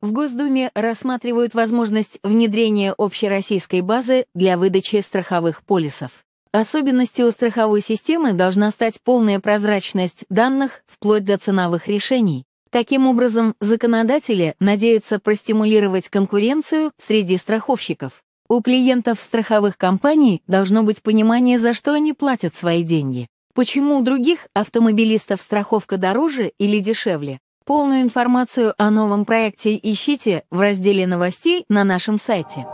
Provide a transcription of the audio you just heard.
В Госдуме рассматривают возможность внедрения общероссийской базы для выдачи страховых полисов. Особенностью страховой системы должна стать полная прозрачность данных вплоть до ценовых решений. Таким образом, законодатели надеются простимулировать конкуренцию среди страховщиков. У клиентов страховых компаний должно быть понимание, за что они платят свои деньги. Почему у других автомобилистов страховка дороже или дешевле, Полную информацию о новом проекте ищите в разделе новостей на нашем сайте.